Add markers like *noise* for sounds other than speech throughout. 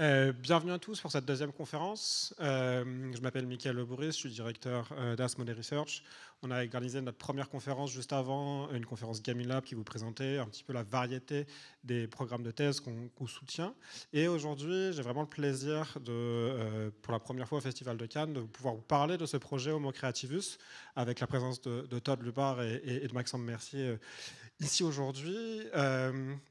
Euh, bienvenue à tous pour cette deuxième conférence. Euh, je m'appelle Michael Lebouris, je suis directeur euh, Research. On a organisé notre première conférence juste avant, une conférence Gaming qui vous présentait un petit peu la variété des programmes de thèse qu'on soutient. Et aujourd'hui, j'ai vraiment le plaisir, de, euh, pour la première fois au Festival de Cannes, de pouvoir vous parler de ce projet Homo Creativus avec la présence de, Todd Lubar et, de Maxime Mercier ici aujourd'hui.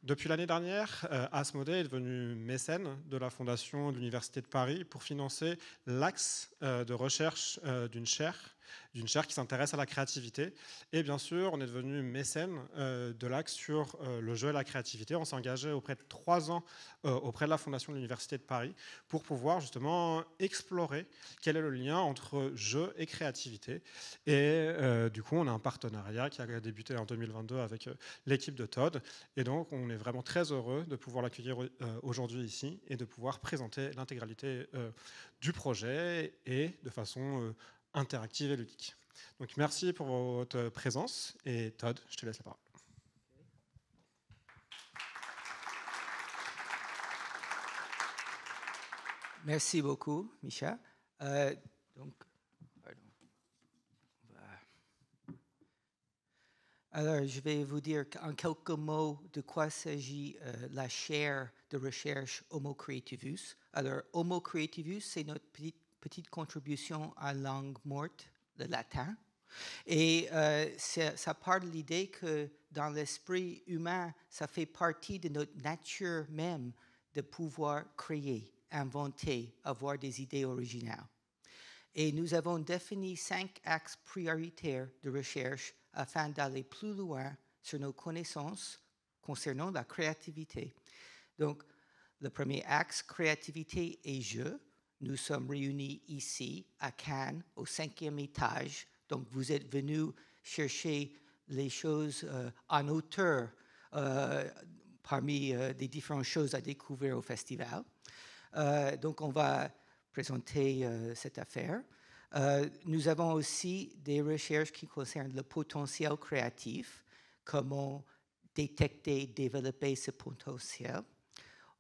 depuis l'année dernière, Asmodee est devenu mécène de la de l'Université de Paris pour financer l'axe euh, de recherche euh, d'une chaire d'une chaire qui s'intéresse à la créativité. Et bien sûr, on est devenu mécène euh, de l'axe sur euh, le jeu et la créativité. On s'est engagé auprès de trois ans euh, auprès de la Fondation de l'Université de Paris pour pouvoir justement explorer quel est le lien entre jeu et créativité. Et du coup, on a un partenariat qui a débuté en 2022 avec l'équipe de Todd. Et donc, on est vraiment très heureux de pouvoir l'accueillir aujourd'hui ici et de pouvoir présenter l'intégralité du projet et de façon interactive et ludique. Donc merci pour votre présence et Todd, je te laisse la parole. Merci beaucoup, Micha. Euh, donc, Alors, je vais vous dire en quelques mots de quoi s'agit euh, la chaire de recherche Homo Creativus. Alors, Homo Creativus, c'est notre petite petite contribution à langue morte, le latin. Et euh, ça part de l'idée que dans l'esprit humain, ça fait partie de notre nature même de pouvoir créer, inventer, avoir des idées originales. Et nous avons défini cinq axes prioritaires de recherche afin d'aller plus loin sur nos connaissances concernant la créativité. Donc, le premier axe, créativité et jeu. Nous sommes réunis ici, à Cannes, au cinquième étage. Donc, vous êtes venus chercher les choses euh, en hauteur euh, parmi euh, des les différentes choses à découvrir au festival. donc, on va présenter cette affaire. nous avons aussi des recherches qui concernent le potentiel créatif, comment détecter, développer ce potentiel.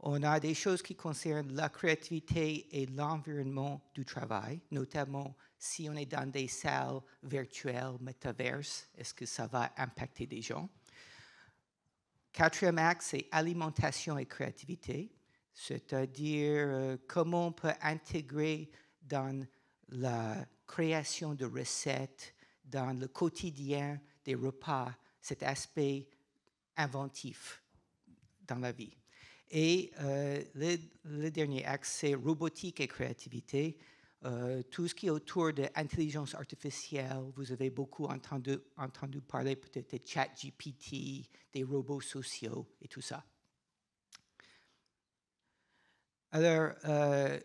On a des choses qui concernent la créativité et l'environnement du travail, notamment si on est dans des salles virtuelles, métaverses, est-ce que ça va impacter des gens Quatrième axe, c'est alimentation et créativité, c'est-à-dire euh, comment on peut intégrer dans la création de recettes, dans le quotidien des repas, cet aspect inventif dans la vie. Et euh, le, dernier axe, c'est robotique et créativité. Euh, tout ce qui est autour de l'intelligence artificielle, vous avez beaucoup entendu, parler peut-être des chat GPT, des robots sociaux et tout ça. Alors, euh,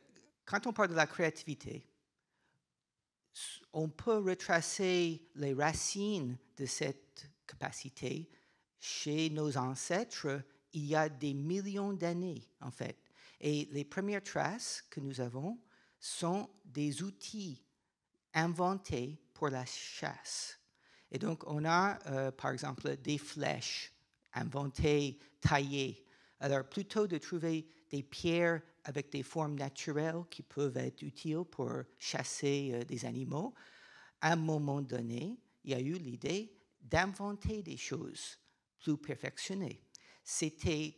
quand on parle de la créativité, on peut retracer les racines de cette capacité chez nos ancêtres il y a des millions d'années, en fait. Et les premières traces que nous avons sont des outils inventés pour la chasse. Et donc, on a, euh, par exemple, des flèches inventées, taillées. Alors, plutôt de trouver des pierres avec des formes naturelles qui peuvent être utiles pour chasser euh, des animaux, à un moment donné, il y a eu l'idée d'inventer des choses plus perfectionnées c'était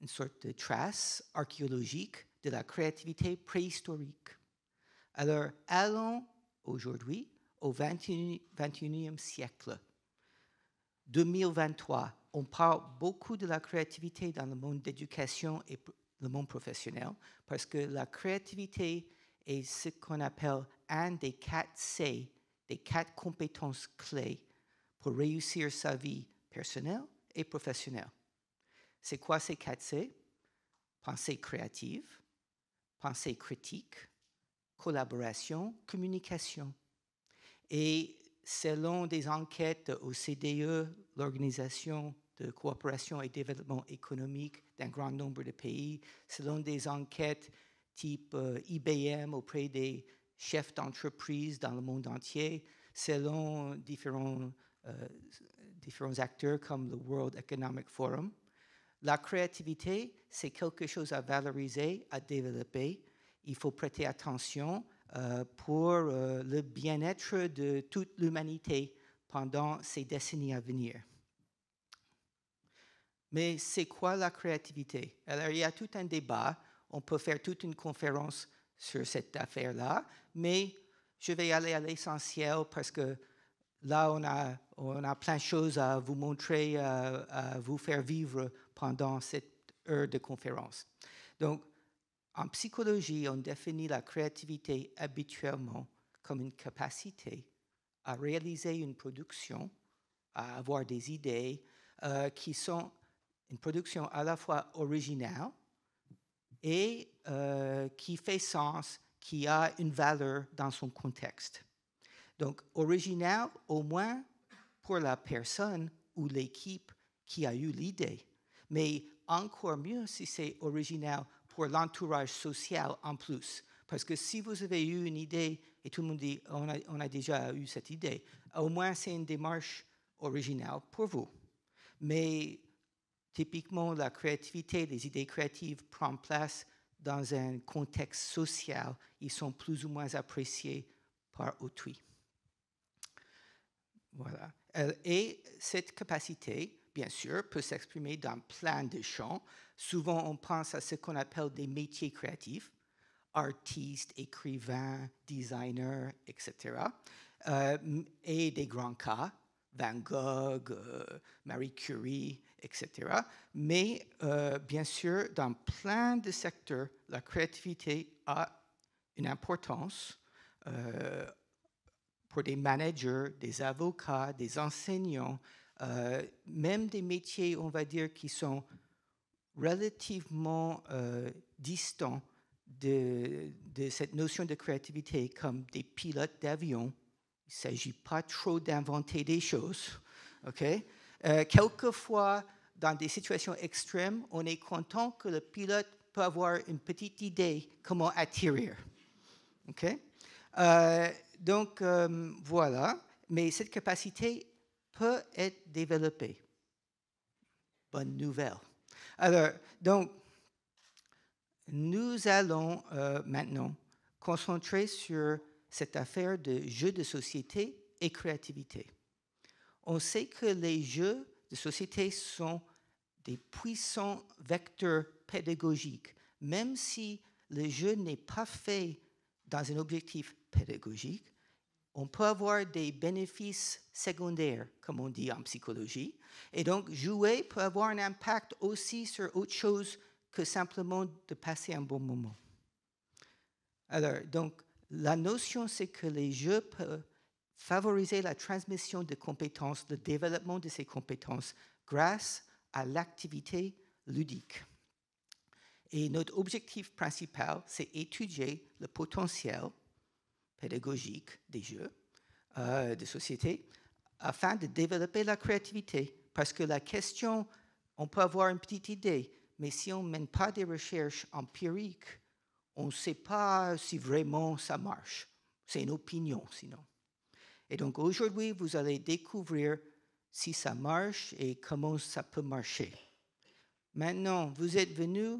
une sorte de trace archéologique de la créativité préhistorique. Alors allons aujourd'hui au 21, e siècle. 2023, on parle beaucoup de la créativité dans le monde d'éducation et le monde professionnel parce que la créativité est ce qu'on appelle un des quatre C, des quatre compétences clés pour réussir sa vie personnelle et professionnelle. C'est quoi ces 4 C Pensée créative, pensée critique, collaboration, communication. Et selon des enquêtes au CDE, l'Organisation de coopération et développement économique d'un grand nombre de pays, selon des enquêtes type euh, IBM auprès des chefs d'entreprise dans le monde entier, selon différents, euh, différents acteurs comme le World Economic Forum. La créativité, c'est quelque chose à valoriser, à développer. Il faut prêter attention euh, pour euh, le bien-être de toute l'humanité pendant ces décennies à venir. Mais c'est quoi la créativité Alors, il y a tout un débat. On peut faire toute une conférence sur cette affaire-là, mais je vais aller à l'essentiel parce que là, on a on a plein de choses à vous montrer, à vous faire vivre pendant cette heure de conférence. Donc, en psychologie, on définit la créativité habituellement comme une capacité à réaliser une production, à avoir des idées euh, qui sont une production à la fois originale et euh, qui fait sens, qui a une valeur dans son contexte. Donc, originale, au moins pour la personne ou l'équipe qui a eu l'idée, mais encore mieux si c'est original pour l'entourage social en plus. Parce que si vous avez eu une idée et tout le monde dit on a, déjà eu cette idée, au moins c'est une démarche originale pour vous. Mais typiquement, la créativité, les idées créatives prennent place dans un contexte social. Ils sont plus ou moins appréciés par autrui. Voilà. Euh, et cette capacité, bien sûr, peut s'exprimer dans plein de champs. Souvent, on pense à ce qu'on appelle des métiers créatifs, artistes, écrivains, designers, etc. Euh, et des grands cas, Van Gogh, euh, Marie Curie, etc. Mais bien sûr, dans plein de secteurs, la créativité a une importance pour des managers, des avocats, des enseignants, euh, même des métiers, on va dire, qui sont relativement euh, distants de, cette notion de créativité, comme des pilotes d'avion. Il ne s'agit pas trop d'inventer des choses. Ok? Euh, quelquefois, dans des situations extrêmes, on est content que le pilote peut avoir une petite idée comment atterrir. OK donc, euh, voilà. Mais cette capacité peut être développée. Bonne nouvelle. Alors, donc, nous allons euh, maintenant concentrer sur cette affaire de jeux de société et créativité. On sait que les jeux de société sont des puissants vecteurs pédagogiques, même si le jeu n'est pas fait dans un objectif pédagogique, on peut avoir des bénéfices secondaires, comme on dit en psychologie. Et donc, jouer peut avoir un impact aussi sur autre chose que simplement de passer un bon moment. Alors, donc, la notion, c'est que les jeux peuvent favoriser la transmission de compétences, le développement de ces compétences grâce à l'activité ludique. Et notre objectif principal, c'est étudier le potentiel pédagogique des jeux euh, des de société afin de développer la créativité. Parce que la question, on peut avoir une petite idée, mais si on ne mène pas des recherches empiriques, on ne sait pas si vraiment ça marche. C'est une opinion, sinon. Et donc aujourd'hui, vous allez découvrir si ça marche et comment ça peut marcher. Maintenant, vous êtes venus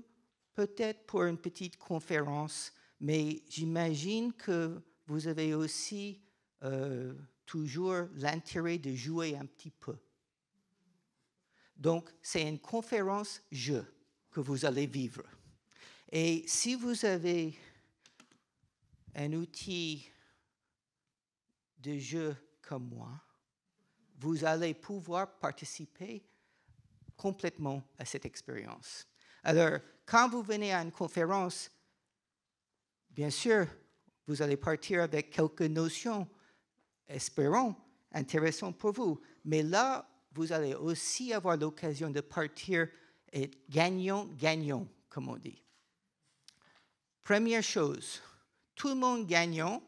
peut-être pour une petite conférence, mais j'imagine que vous avez aussi euh, toujours l'intérêt de jouer un petit peu. Donc, c'est une conférence jeu que vous allez vivre. Et si vous avez un outil de jeu comme moi, vous allez pouvoir participer complètement à cette expérience. Alors, quand vous venez à une conférence, bien sûr, vous allez partir avec quelques notions, espérons, intéressantes pour vous. Mais là, vous allez aussi avoir l'occasion de partir et gagnant, gagnant, comme on dit. Première chose, tout le monde gagnant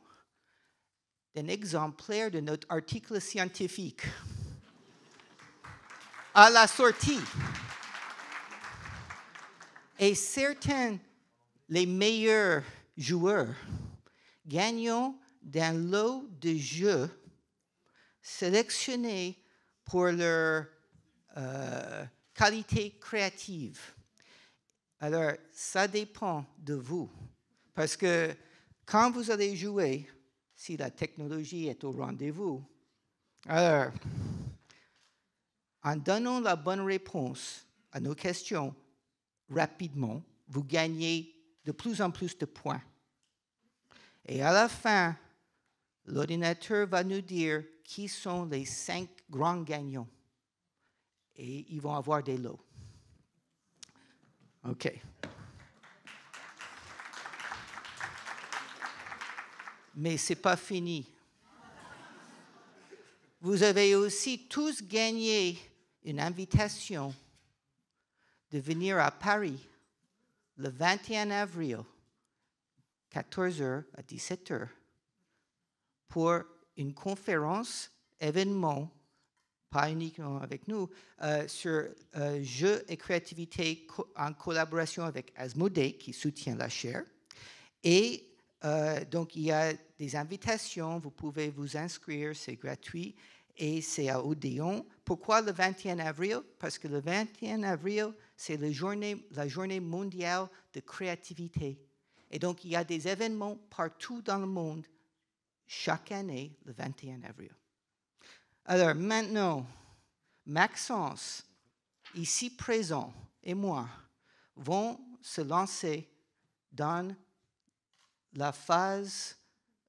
d'un exemplaire de notre article scientifique à la sortie. Et certains, les meilleurs joueurs, gagnent d'un lot de jeux sélectionnés pour leur euh, qualité créative. Alors, ça dépend de vous. Parce que quand vous allez jouer, si la technologie est au rendez-vous, alors, en donnant la bonne réponse à nos questions, rapidement, vous gagnez de plus en plus de points. Et à la fin, l'ordinateur va nous dire qui sont les cinq grands gagnants. Et ils vont avoir des lots. OK. Mais ce n'est pas fini. Vous avez aussi tous gagné une invitation de venir à Paris le 21 avril, 14h à 17h, pour une conférence événement, pas uniquement avec nous, euh, sur euh, jeu et créativité en collaboration avec Asmodee, qui soutient la chaire. Et euh, donc, il y a des invitations, vous pouvez vous inscrire, c'est gratuit, et c'est à Odéon pourquoi le 21 avril Parce que le 21 avril, c'est la journée, mondiale de créativité. Et donc, il y a des événements partout dans le monde chaque année, le 21 avril. Alors maintenant, Maxence, ici présent, et moi, vont se lancer dans la phase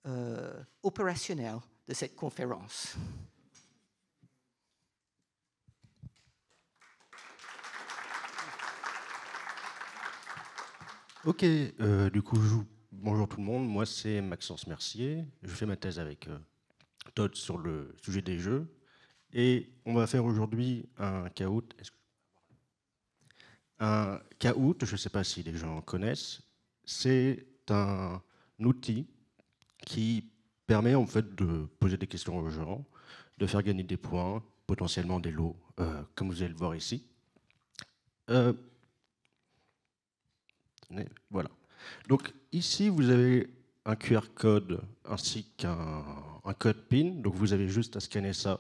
euh, opérationnelle de cette conférence. Ok, euh, du coup, bonjour tout le monde. Moi, c'est Maxence Mercier. Je fais ma thèse avec euh, Todd sur le sujet des jeux. Et on va faire aujourd'hui un caout. Un caout, je ne sais pas si les gens connaissent, c'est un outil qui permet en fait de poser des questions aux gens, de faire gagner des points, potentiellement des lots, euh, comme vous allez le voir ici. Voilà. Donc ici, vous avez un QR code ainsi qu'un code PIN. Donc vous avez juste à scanner ça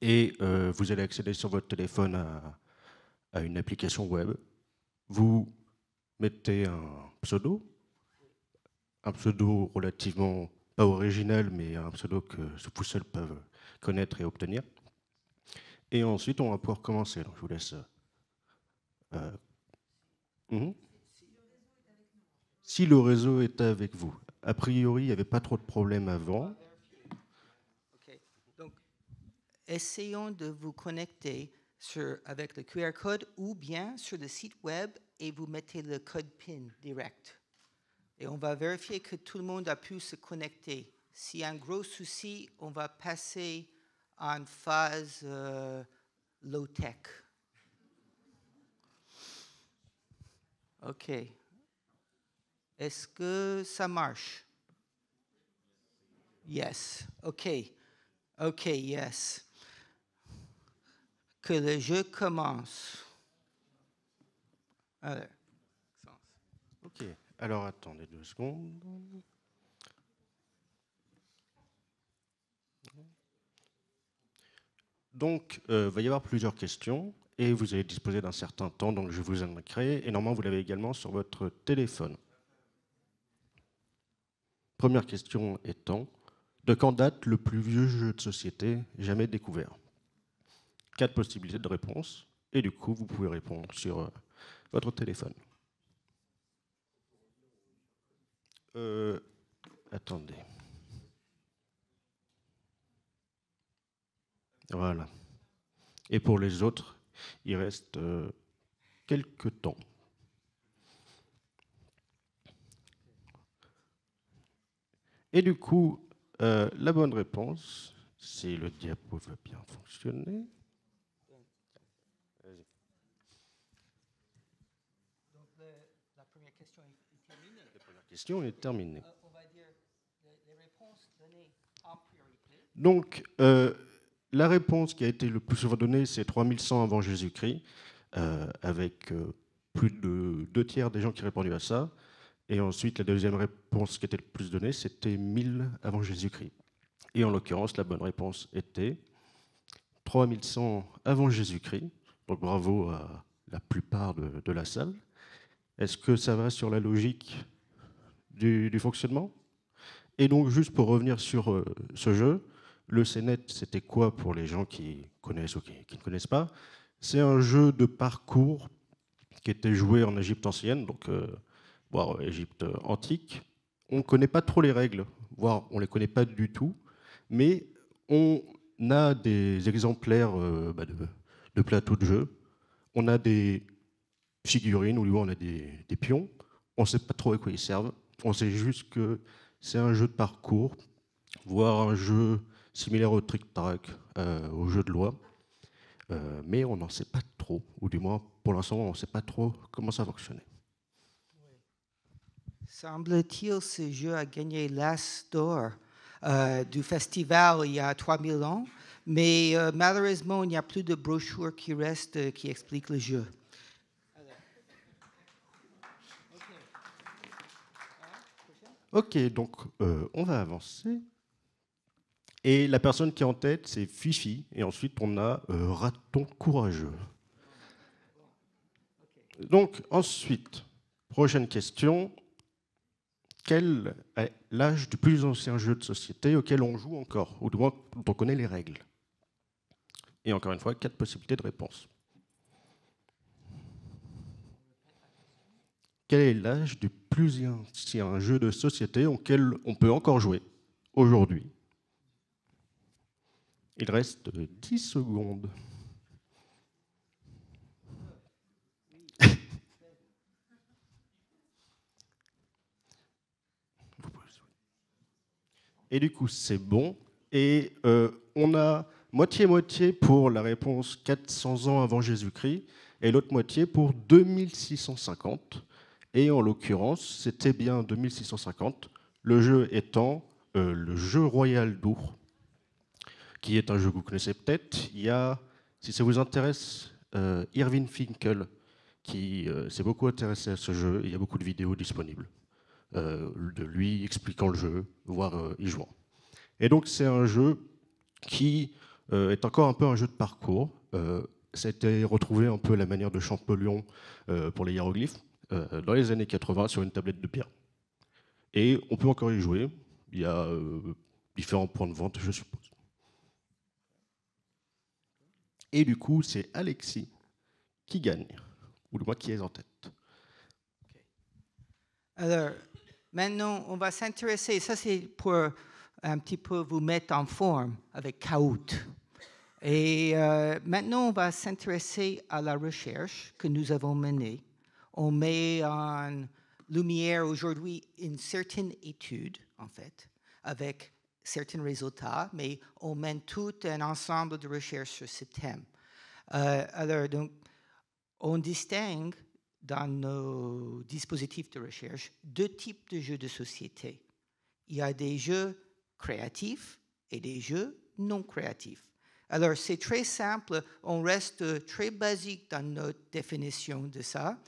et euh, vous allez accéder sur votre téléphone à, une application web. Vous mettez un pseudo, un pseudo relativement pas original, mais un pseudo que vous seuls peuvent connaître et obtenir. Et ensuite, on va pouvoir commencer. Donc je vous laisse. Euh, euh, mhm si le réseau est avec vous. A priori, il n'y avait pas trop de problèmes avant. Donc, essayons de vous connecter avec le QR code ou bien sur le site web et vous mettez le code PIN direct. Et on va vérifier que tout le monde a pu se connecter. S'il y a un gros souci, on va passer en phase euh, low-tech. OK. Est-ce que ça marche? Yes. OK. OK, yes. Que le jeu commence. Alors. Ah, OK. Alors attendez deux secondes. Donc, il euh, va y avoir plusieurs questions et vous allez disposer d'un certain temps, donc je vous en indiquerai. Et normalement, vous l'avez également sur votre téléphone. Première question étant, de quand date le plus vieux jeu de société jamais découvert Quatre possibilités de réponse, et du coup, vous pouvez répondre sur euh, votre téléphone. Euh, attendez. Voilà. Et pour les autres, il reste euh, quelques temps. Et du coup, euh, la bonne réponse, si le diapo veut bien fonctionner. la première question est terminée. Donc, euh, la réponse qui a été le plus souvent donnée, c'est 3100 avant Jésus-Christ, euh, avec plus de deux tiers des gens qui répondu à ça. Et ensuite, la deuxième réponse qui était le plus donnée, c'était 1000 avant Jésus-Christ. Et en l'occurrence, la bonne réponse était 3100 avant Jésus-Christ. Donc bravo à la plupart de, la salle. Est-ce que ça va sur la logique du, fonctionnement Et donc, juste pour revenir sur euh, ce jeu, le CNET, c'était quoi pour les gens qui connaissent ou qui, ne connaissent pas C'est un jeu de parcours qui était joué en Égypte ancienne, donc euh, voire euh, Égypte euh, antique, on ne connaît pas trop les règles, voire on ne les connaît pas du tout, mais on a des exemplaires euh, bah, de, plateaux de jeu, on a des figurines, ou on a des, pions, on ne sait pas trop à quoi ils servent, on sait juste que c'est un jeu de parcours, voire un jeu similaire au trick-track, au jeu de loi, mais on n'en sait pas trop, ou du moins pour l'instant on ne sait pas trop comment ça fonctionnait. Semble-t-il, ce jeu a gagné l'As d'or euh, du festival il y a 3000 ans, mais euh, malheureusement, il n'y a plus de brochure qui reste euh, qui explique le jeu. Ok, donc on va avancer. Et la personne qui est en tête, c'est Fifi. Et ensuite, on a Raton Courageux. Donc, ensuite, prochaine question quel est l'âge du plus ancien jeu de société auquel on joue encore, ou du moins dont on connaît les règles Et encore une fois, quatre possibilités de réponse. Quel est l'âge du plus ancien jeu de société auquel on peut encore jouer aujourd'hui Il reste 10 secondes. Et du coup, c'est bon. Et euh, on a moitié-moitié pour la réponse 400 ans avant Jésus-Christ et l'autre moitié pour 2650. Et en l'occurrence, c'était bien 2650, le jeu étant euh, le jeu Royal d'Our, qui est un jeu que vous connaissez peut-être. Il y a, si ça vous intéresse, euh, Irving Finkel qui euh, s'est beaucoup intéressé à ce jeu. Il y a beaucoup de vidéos disponibles. Euh, de lui expliquant le jeu, voire euh, y jouant. Et donc c'est un jeu qui euh, est encore un peu un jeu de parcours. C'était retrouvé un peu la manière de Champollion pour les hiéroglyphes dans les années 80 sur une tablette de pierre. Et on peut encore y jouer. Il y a différents points de vente, je suppose. Et du coup, c'est Alexis qui gagne, ou le moins qui est en tête. Alors, Maintenant, on va s'intéresser, ça c'est pour un petit peu vous mettre en forme avec Kaout. Et euh, maintenant, on va s'intéresser à la recherche que nous avons menée. On met en lumière aujourd'hui une certaine étude, en fait, avec certains résultats, mais on mène tout un ensemble de recherches sur ce thème. Euh, alors, donc, on distingue dans nos dispositifs de recherche deux types de jeux de société. Il y a des jeux créatifs et des jeux non créatifs. Alors c'est très simple, on reste très basique dans notre définition de ça.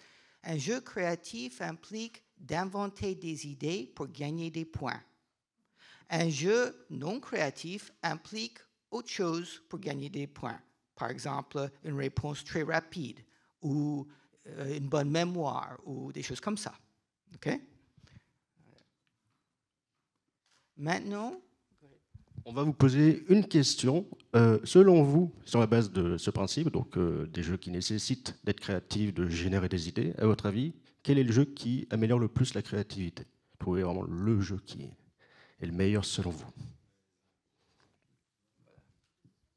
Un jeu créatif implique d'inventer des idées pour gagner des points. Un jeu non créatif implique autre chose pour gagner des points. Par exemple, une réponse très rapide ou euh, une bonne mémoire ou des choses comme ça. OK Maintenant, on va vous poser une question. Euh, selon vous, sur la base de ce principe, donc euh, des jeux qui nécessitent d'être créatifs, de générer des idées, à votre avis, quel est le jeu qui améliore le plus la créativité Trouvez vraiment le jeu qui est le meilleur selon vous.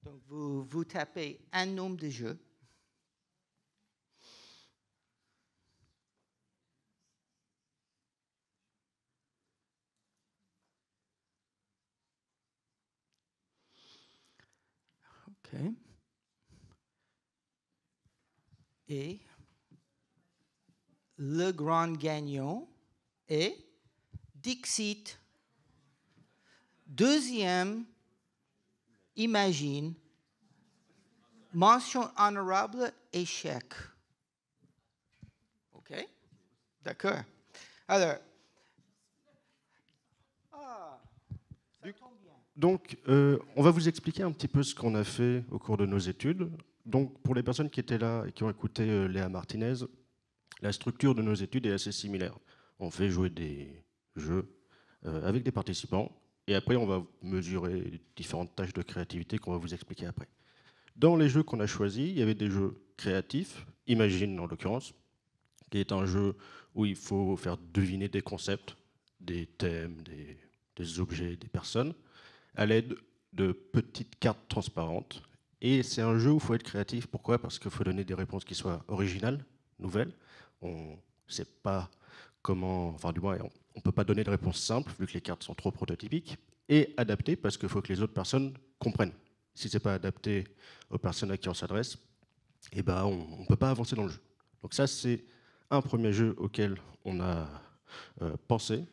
Donc vous, vous tapez un nombre de jeux Et le grand gagnant est Dixit. Deuxième, imagine, mention honorable, échec. OK D'accord. Alors, Donc, euh, on va vous expliquer un petit peu ce qu'on a fait au cours de nos études. Donc, pour les personnes qui étaient là et qui ont écouté euh, Léa Martinez, la structure de nos études est assez similaire. On fait jouer des jeux euh, avec des participants et après, on va mesurer différentes tâches de créativité qu'on va vous expliquer après. Dans les jeux qu'on a choisis, il y avait des jeux créatifs, Imagine en l'occurrence, qui est un jeu où il faut faire deviner des concepts, des thèmes, des objets, des personnes à l'aide de petites cartes transparentes. Et c'est un jeu où il faut être créatif. Pourquoi Parce qu'il faut donner des réponses qui soient originales, nouvelles. On ne sait pas comment, enfin du moins, on ne peut pas donner de réponses simples vu que les cartes sont trop prototypiques. Et adaptées parce qu'il faut que les autres personnes comprennent. Si ce n'est pas adapté aux personnes à qui on s'adresse, eh ben, on ne peut pas avancer dans le jeu. Donc ça, c'est un premier jeu auquel on a euh, pensé,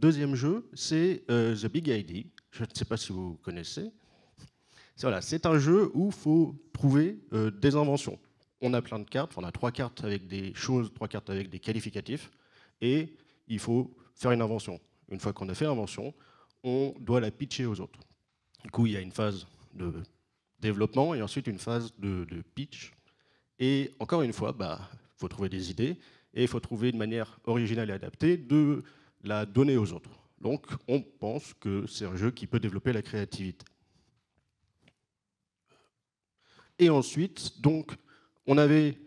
deuxième jeu, c'est euh, The Big Idea. Je ne sais pas si vous connaissez. Voilà, c'est un jeu où il faut trouver euh, des inventions. On a plein de cartes, on a trois cartes avec des choses, trois cartes avec des qualificatifs, et il faut faire une invention. Une fois qu'on a fait l'invention, on doit la pitcher aux autres. Du coup, il y a une phase de développement et ensuite une phase de, pitch. Et encore une fois, il bah, faut trouver des idées et il faut trouver une manière originale et adaptée de la donner aux autres. Donc on pense que c'est un jeu qui peut développer la créativité. Et ensuite, donc, on avait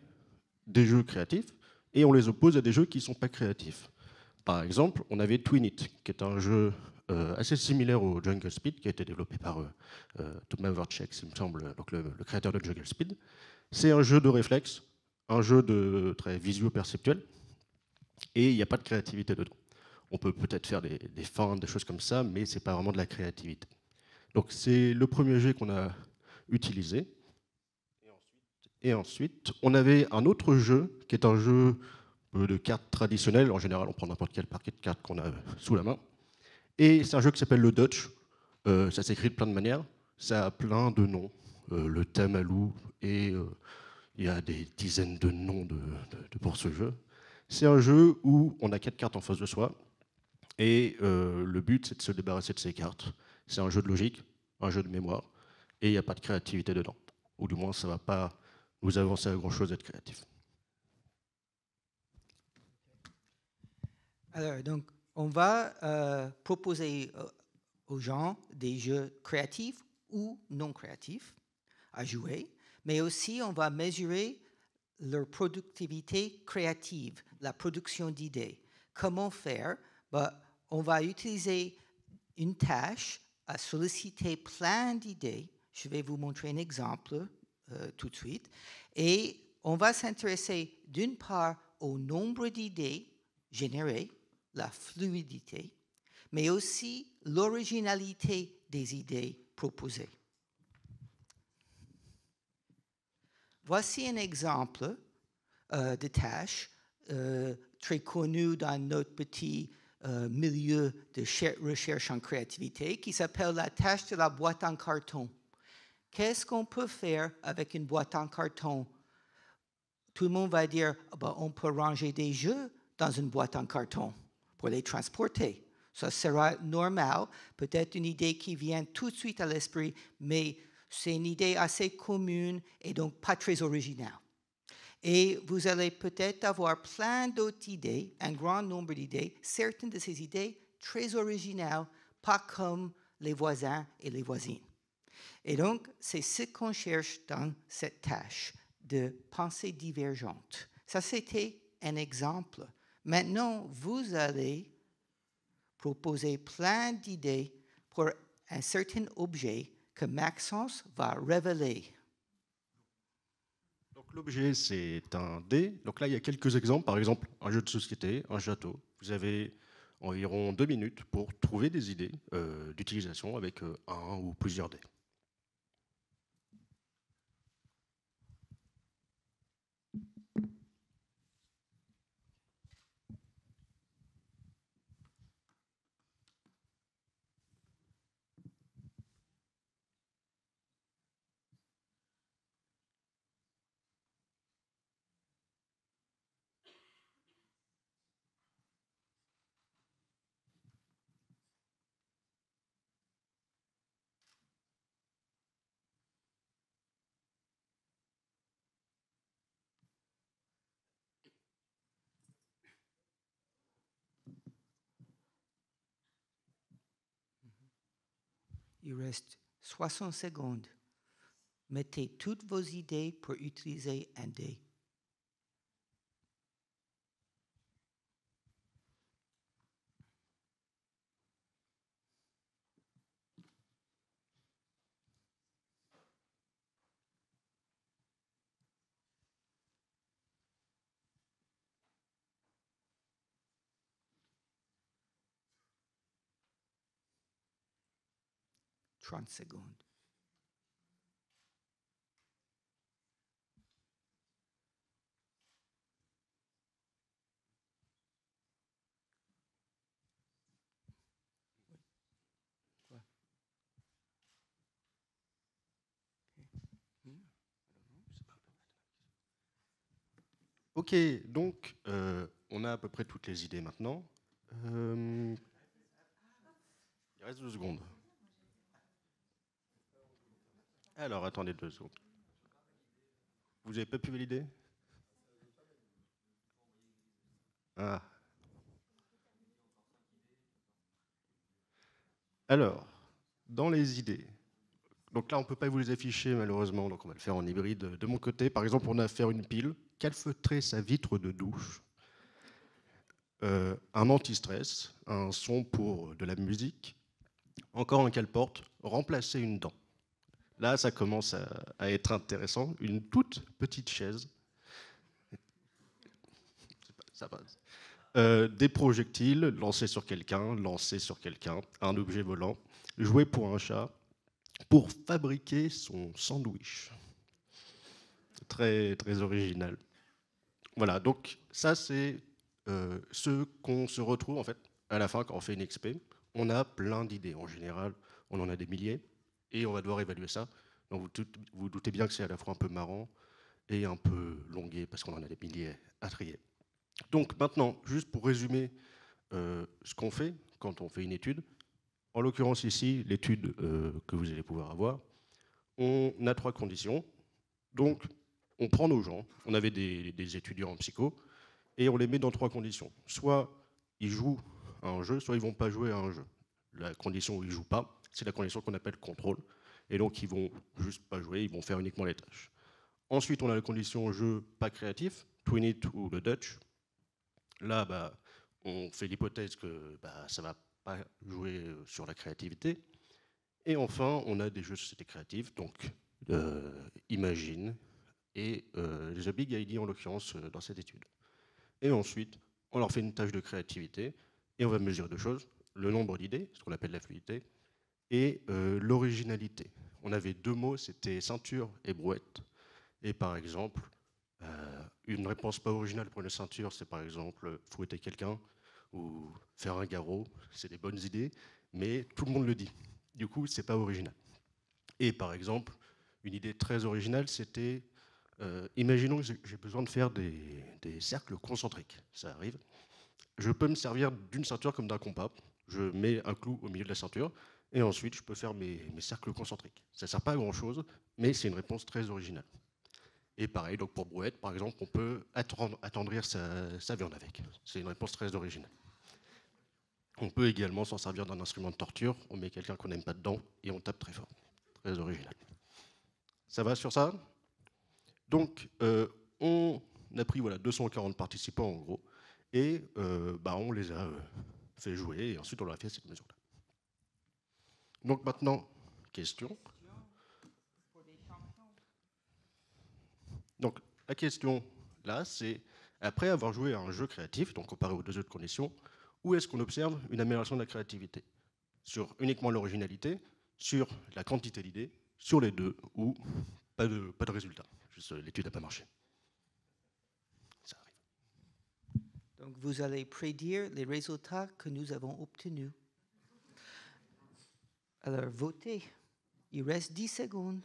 des jeux créatifs et on les oppose à des jeux qui ne sont pas créatifs. Par exemple, on avait Twinit, qui est un jeu euh, assez similaire au Jungle Speed, qui a été développé par euh, euh Thomas il me semble, donc le, créateur de Jungle Speed. C'est un jeu de réflexe, un jeu de très visio-perceptuel, et il n'y a pas de créativité dedans. On peut peut-être faire des, fins, des choses comme ça, mais ce n'est pas vraiment de la créativité. Donc c'est le premier jeu qu'on a utilisé. Et ensuite, on avait un autre jeu qui est un jeu de cartes traditionnelles. En général, on prend n'importe quel paquet de cartes qu'on a sous la main. Et c'est un jeu qui s'appelle le Dutch. Euh, ça s'écrit de plein de manières. Ça a plein de noms. Euh, le Tamalou et euh, il y a des dizaines de noms de pour ce jeu. C'est un jeu où on a quatre cartes en face de soi et euh, le but, c'est de se débarrasser de ces cartes. C'est un jeu de logique, un jeu de mémoire, et il n'y a pas de créativité dedans. Ou du moins, ça ne va pas nous avancer à grand-chose d'être créatif. Alors, donc, on va euh, proposer euh, aux gens des jeux créatifs ou non créatifs à jouer, mais aussi on va mesurer leur productivité créative, la production d'idées. Comment faire bah, on va utiliser une tâche à solliciter plein d'idées. Je vais vous montrer un exemple euh, tout de suite. Et on va s'intéresser d'une part au nombre d'idées générées, la fluidité, mais aussi l'originalité des idées proposées. Voici un exemple euh, de tâche euh, très connu dans notre petit euh, milieu de recherche en créativité qui s'appelle la tâche de la boîte en carton. Qu'est-ce qu'on peut faire avec une boîte en carton Tout le monde va dire, ah ben, on peut ranger des jeux dans une boîte en carton pour les transporter. Ça sera normal, peut-être une idée qui vient tout de suite à l'esprit, mais c'est une idée assez commune et donc pas très originale. Et vous allez peut-être avoir plein d'autres idées, un grand nombre d'idées, certaines de ces idées très originales, pas comme les voisins et les voisines. Et donc, c'est ce qu'on cherche dans cette tâche de pensée divergente. Ça, c'était un exemple. Maintenant, vous allez proposer plein d'idées pour un certain objet que Maxence va révéler l'objet, c'est un dé. Donc là, il y a quelques exemples. Par exemple, un jeu de société, un château. Vous avez environ deux minutes pour trouver des idées euh, d'utilisation avec euh, un ou plusieurs dés. Il reste 60 secondes. Mettez toutes vos idées pour utiliser un dé. 30 secondes. Ok, donc euh, on a à peu près toutes les idées maintenant. Euh, il reste deux secondes. Alors, attendez deux secondes. Vous n'avez pas pu valider Ah. Alors, dans les idées, donc là on ne peut pas vous les afficher malheureusement, donc on va le faire en hybride. De mon côté, par exemple, on a fait une pile, calfeutrer sa vitre de douche, euh, un anti-stress, un son pour de la musique, encore un cale remplacer une dent. Là, ça commence à, être intéressant. Une toute petite chaise. Euh, des projectiles lancés sur quelqu'un, lancés sur quelqu'un, un objet volant, joué pour un chat, pour fabriquer son sandwich. Très, très original. Voilà, donc ça, c'est euh, ce qu'on se retrouve en fait à la fin quand on fait une XP. On a plein d'idées en général, on en a des milliers et on va devoir évaluer ça. Donc vous, vous doutez bien que c'est à la fois un peu marrant et un peu longué, parce qu'on en a des milliers à trier. Donc maintenant, juste pour résumer euh, ce qu'on fait quand on fait une étude, en l'occurrence ici, l'étude euh, que vous allez pouvoir avoir, on a trois conditions. Donc on prend nos gens, on avait des, des étudiants en psycho, et on les met dans trois conditions. Soit ils jouent à un jeu, soit ils ne vont pas jouer à un jeu. La condition où ils ne jouent pas, c'est la condition qu'on appelle contrôle. Et donc, ils vont juste pas jouer, ils vont faire uniquement les tâches. Ensuite, on a la condition jeu pas créatif, Twin It ou le Dutch. Là, bah, on fait l'hypothèse que bah, ça va pas jouer euh, sur la créativité. Et enfin, on a des jeux de société créative, donc euh, Imagine et euh, Les The Big en l'occurrence dans cette étude. Et ensuite, on leur fait une tâche de créativité et on va mesurer deux choses le nombre d'idées, ce qu'on appelle la fluidité, et euh, l'originalité. On avait deux mots, c'était ceinture et brouette. Et par exemple, euh, une réponse pas originale pour une ceinture, c'est par exemple euh, fouetter quelqu'un ou faire un garrot, c'est des bonnes idées, mais tout le monde le dit. Du coup, c'est pas original. Et par exemple, une idée très originale, c'était imaginons que j'ai besoin de faire des, des, cercles concentriques. Ça arrive. Je peux me servir d'une ceinture comme d'un compas. Je mets un clou au milieu de la ceinture et ensuite je peux faire mes, cercles concentriques. Ça ne sert pas à grand-chose, mais c'est une réponse très originale. Et pareil, donc pour brouette, par exemple, on peut attendrir sa, viande avec. C'est une réponse très originale. On peut également s'en servir d'un instrument de torture, on met quelqu'un qu'on n'aime pas dedans et on tape très fort. Très original. Ça va sur ça Donc, euh, on a pris voilà, 240 participants en gros, et euh, bah, on les a euh, fait jouer, et ensuite on leur a fait cette mesure donc maintenant, question. Donc la question là, c'est après avoir joué à un jeu créatif, donc comparé aux deux autres conditions, où est-ce qu'on observe une amélioration de la créativité Sur uniquement l'originalité, sur la quantité d'idées, sur les deux, ou pas de, pas de résultat. Juste euh, l'étude n'a pas marché. Ça arrive. Donc vous allez prédire les résultats que nous avons obtenus. Alors votez. Il reste 10 secondes.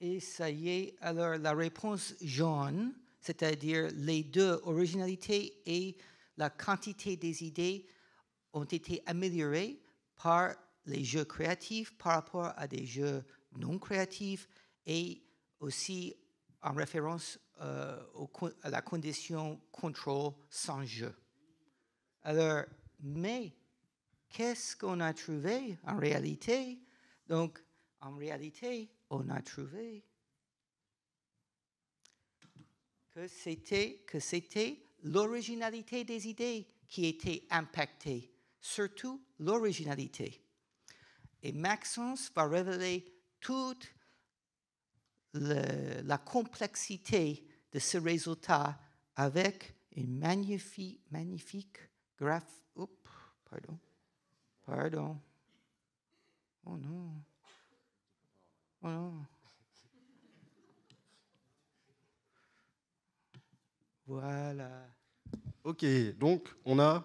Et ça y est, alors la réponse jaune, c'est-à-dire les deux, originalité et la quantité des idées, ont été améliorées par les jeux créatifs par rapport à des jeux non créatifs et aussi en référence euh, au, à la condition contrôle sans jeu. Alors, mais qu'est-ce qu'on a trouvé en réalité Donc, en réalité, on a trouvé que c'était, que c'était l'originalité des idées qui était impactée, surtout l'originalité. Et Maxence va révéler toute la complexité de ce résultat avec une magnifique, magnifique graph. Oups, pardon. Pardon. Oh non. Oh non. Voilà. Ok, donc on a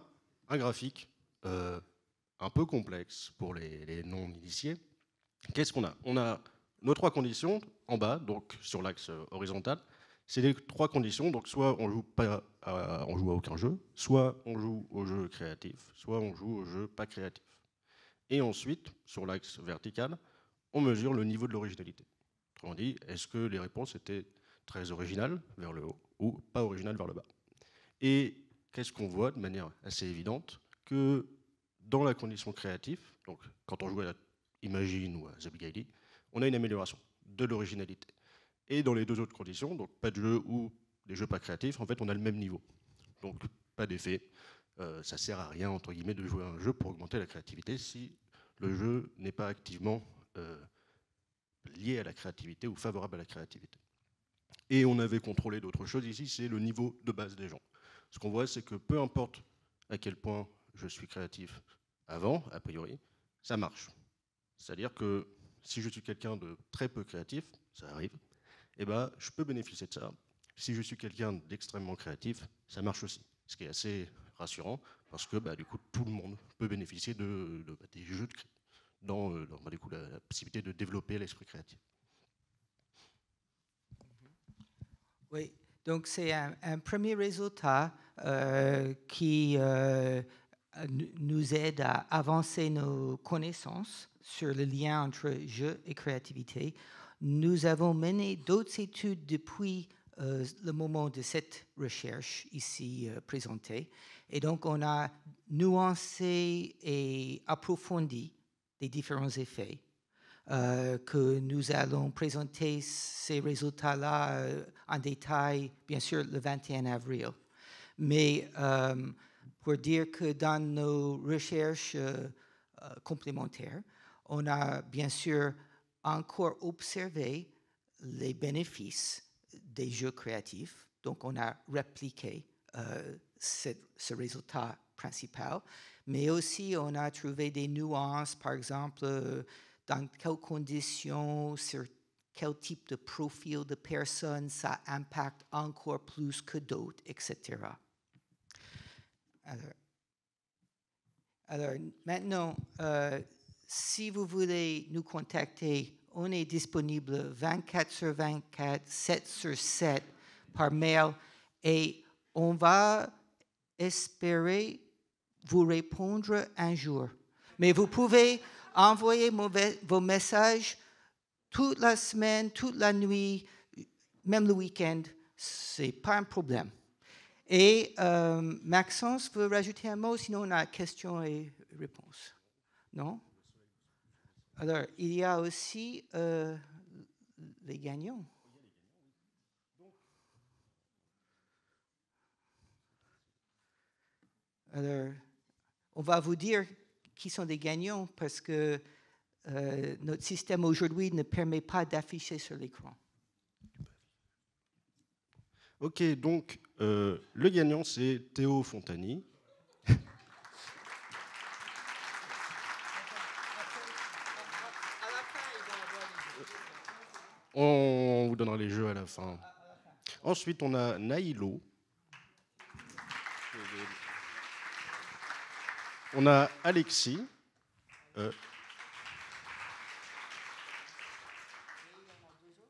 un graphique euh, un peu complexe pour les, les non-initiés. Qu'est-ce qu'on a On a nos trois conditions, en bas, donc sur l'axe euh, horizontal, c'est les trois conditions. Donc soit on joue pas, on joue à aucun jeu, soit on joue au jeu créatif, soit on joue au jeu pas créatif. Et ensuite, sur l'axe vertical, on mesure le niveau de l'originalité. On dit, est-ce que les réponses étaient très originales vers le haut ou pas originales vers le bas Et qu'est-ce qu'on voit de manière assez évidente Que dans la condition créative, donc quand on joue à Imagine ou à The Big on a une amélioration de l'originalité. Et dans les deux autres conditions, donc pas de jeu ou des jeux pas créatifs, en fait, on a le même niveau. Donc pas d'effet. Euh, ça sert à rien, entre guillemets, de jouer à un jeu pour augmenter la créativité si le jeu n'est pas activement euh, lié à la créativité ou favorable à la créativité. Et on avait contrôlé d'autres choses ici, c'est le niveau de base des gens. Ce qu'on voit, c'est que peu importe à quel point je suis créatif avant, a priori, ça marche. C'est-à-dire que si je suis quelqu'un de très peu créatif, ça arrive, eh ben, je peux bénéficier de ça. Si je suis quelqu'un d'extrêmement créatif, ça marche aussi. Ce qui est assez rassurant parce que bah, du coup, tout le monde peut bénéficier de, bah, des jeux de dans, euh, dans bah, la, possibilité de développer l'esprit créatif. Mm-hmm. Oui, donc c'est un, premier résultat euh, qui euh, nous aide à avancer nos connaissances sur le lien entre jeu et créativité. Nous avons mené d'autres études depuis euh, le moment de cette recherche ici euh, présentée. Et donc, on a nuancé et approfondi les différents effets euh, que nous allons présenter ces résultats-là en détail, bien sûr, le 21 avril. Mais pour dire que dans nos recherches complémentaires, on a bien sûr encore observé les bénéfices des jeux créatifs. Donc, on a répliqué euh, ce résultat principal, mais aussi on a trouvé des nuances, par exemple, euh, dans quelles conditions, sur quel type de profil de personne ça impacte encore plus que d'autres, etc. Alors, maintenant, euh, si vous voulez nous contacter, on est disponible 24 sur 24, 7 sur 7 par mail et on va espérer vous répondre un jour. Mais vous pouvez envoyer vos messages toute la semaine, toute la nuit, même le week-end. Ce n'est pas un problème. Et euh, Maxence veut rajouter un mot, sinon on a questions et réponses. Non? Alors, il y a aussi euh, les gagnants. Alors, on va vous dire qui sont les gagnants parce que euh, notre système aujourd'hui ne permet pas d'afficher sur l'écran. Ok, donc euh, le gagnant, c'est Théo Fontani. On vous donnera les jeux à la fin. Ensuite, on a Nailo. On a Alexis. Euh.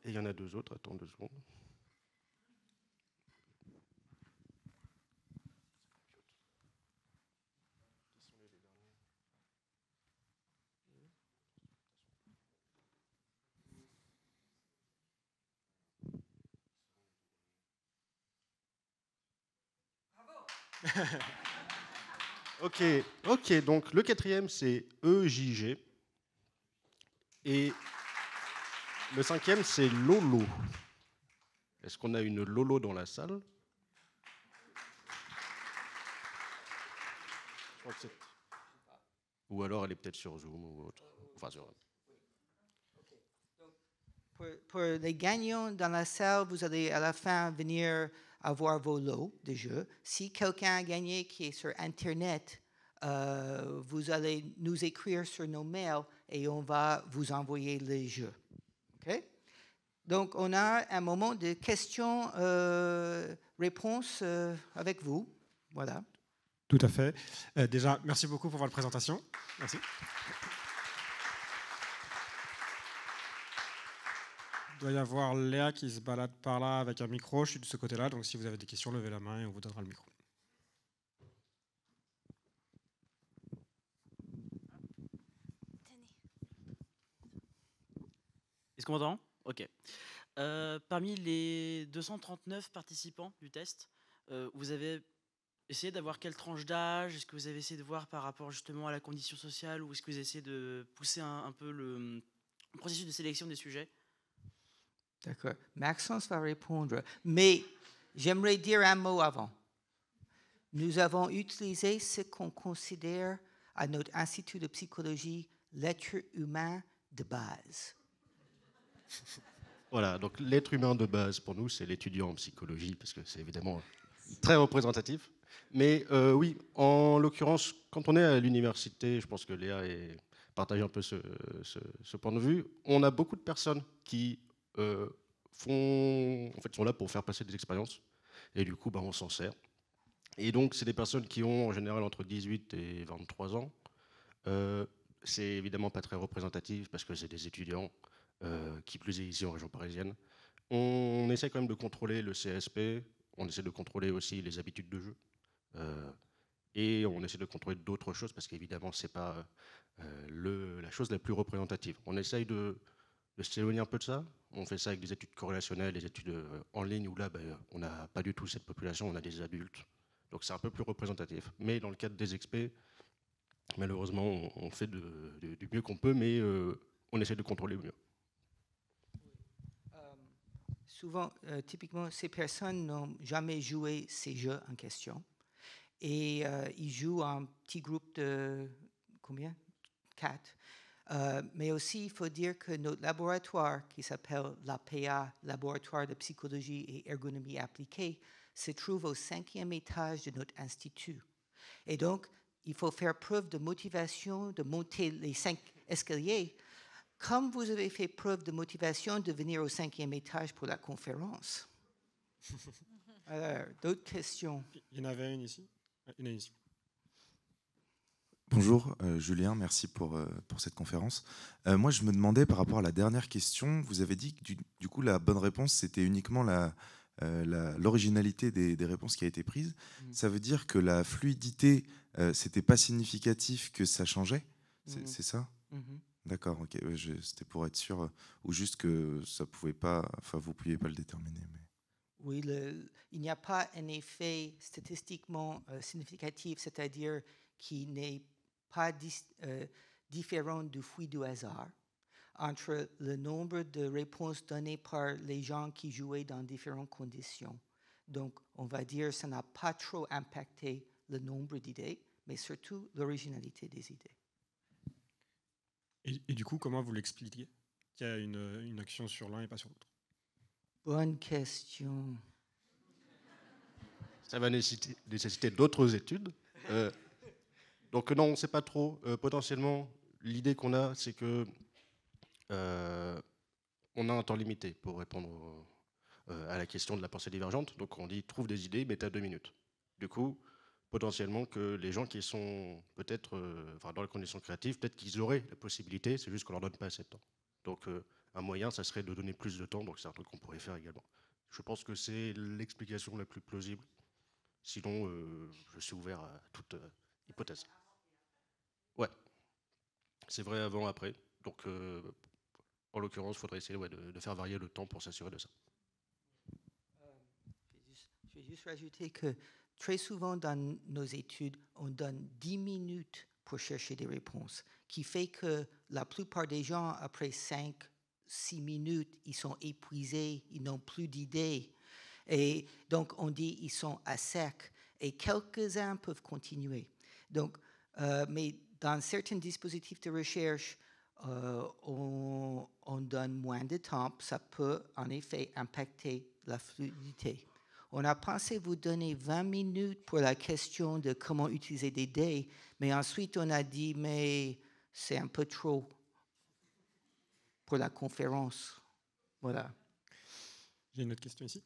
et il y en a deux autres. Attends deux secondes. *laughs* ok, ok, donc le quatrième c'est EJG. Et le cinquième c'est Lolo. Est-ce qu'on a une Lolo dans la salle Ou alors elle est peut-être sur Zoom ou autre. Enfin, Pour, pour, les gagnants dans la salle, vous allez à la fin venir avoir vos lots de jeux. Si quelqu'un a gagné qui est sur Internet, euh, vous allez nous écrire sur nos mails et on va vous envoyer les jeux. Okay? Donc, on a un moment de questions-réponses euh, euh, avec vous. Voilà. Tout à fait. déjà, merci beaucoup pour votre présentation. Merci. doit y avoir Léa qui se balade par là avec un micro. Je suis de ce côté-là, donc si vous avez des questions, levez la main et on vous donnera le micro. Est-ce qu'on m'entend Ok. Euh, parmi les 239 participants du test, euh, vous avez essayé d'avoir quelle tranche d'âge Est-ce que vous avez essayé de voir par rapport justement à la condition sociale ou est-ce que vous essayez de pousser un peu le processus de sélection des sujets D'accord. Maxence va répondre. Mais j'aimerais dire un mot avant. Nous avons utilisé ce qu'on considère à notre Institut de psychologie l'être humain de base. Voilà, donc l'être humain de base pour nous, c'est l'étudiant en psychologie, parce que c'est évidemment très représentatif. Mais euh, oui, en l'occurrence, quand on est à l'université, je pense que Léa est, partage un peu ce point de vue, on a beaucoup de personnes qui euh, font, en fait, sont là pour faire passer des expériences. Et du coup, bah, on s'en sert. Et donc, c'est des personnes qui ont en général entre 18 et 23 ans. Euh, c'est évidemment pas très représentatif parce que c'est des étudiants, euh, qui plus est ici en région parisienne. On, essaie quand même de contrôler le CSP, on essaie de contrôler aussi les habitudes de jeu. et on essaie de contrôler d'autres choses parce qu'évidemment, c'est pas la chose la plus représentative. On essaye de, de s'éloigner un peu de ça. On fait ça avec des études corrélationnelles, des études euh, en ligne, où là, ben, on n'a pas du tout cette population, on a des adultes. Donc c'est un peu plus représentatif. Mais dans le cadre des experts, malheureusement, on, fait du mieux qu'on peut, mais euh, on essaie de contrôler au mieux. Euh, souvent, typiquement, ces personnes n'ont jamais joué ces jeux en question. Et ils jouent en petit groupe de combien Quatre. Euh, mais aussi, il faut dire que notre laboratoire, qui s'appelle l'APA, Laboratoire de psychologie et ergonomie appliquée, se trouve au cinquième étage de notre institut. Et donc, il faut faire preuve de motivation de monter les cinq escaliers, comme vous avez fait preuve de motivation de venir au cinquième étage pour la conférence. *laughs* Alors, d'autres questions Il y en avait une ici. Euh, une ici. Bonjour euh, Julien, merci pour, euh, pour cette conférence. Euh, moi, je me demandais par rapport à la dernière question, vous avez dit que du, coup, la bonne réponse, c'était uniquement l'originalité la, l'originalité des, réponses qui a été prise. Mm. Ça veut dire que la fluidité, c'était pas significatif que ça changeait C'est mm. ça mm-hmm. D'accord, ok. C'était pour être sûr, ou juste que ça pouvait pas, enfin, vous pouviez pas le déterminer. Mais... Oui, il n'y a pas un effet statistiquement significatif, c'est-à-dire qui n'est pas euh, différent du fruit du hasard entre le nombre de réponses données par les gens qui jouaient dans différentes conditions. Donc, on va dire ça n'a pas trop impacté le nombre d'idées, mais surtout l'originalité des idées. Et, du coup, comment vous l'expliquez qu'il y a une, action sur l'un et pas sur l'autre Bonne question. Ça va nécessiter, d'autres études. Euh, donc non, on ne sait pas trop. Euh, potentiellement, l'idée qu'on a, c'est que euh, on a un temps limité pour répondre euh, à la question de la pensée divergente. Donc on dit trouve des idées, mais tu as deux minutes. Du coup, potentiellement que les gens qui sont peut-être dans les conditions créatives, peut-être qu'ils auraient la possibilité, c'est juste qu'on leur donne pas assez de temps. Donc un moyen, ça serait de donner plus de temps. Donc c'est un truc qu'on pourrait faire également. Je pense que c'est l'explication la plus plausible. Sinon, je suis ouvert à toute hypothèse. Ouais. C'est vrai avant, après. Donc, euh, en l'occurrence, il faudrait essayer ouais, de, faire varier le temps pour s'assurer de ça. Euh, je, vais juste, rajouter que très souvent dans nos études, on donne 10 minutes pour chercher des réponses, qui fait que la plupart des gens, après 5, 6 minutes, ils sont épuisés, ils n'ont plus d'idées. Et donc, on dit ils sont à sec. Et quelques-uns peuvent continuer. Donc, euh, mais dans certains dispositifs de recherche, euh, on, donne moins de temps, ça peut en effet impacter la fluidité. On a pensé vous donner 20 minutes pour la question de comment utiliser des dés, mais ensuite on a dit, mais c'est un peu trop pour la conférence. Voilà. J'ai une autre question ici.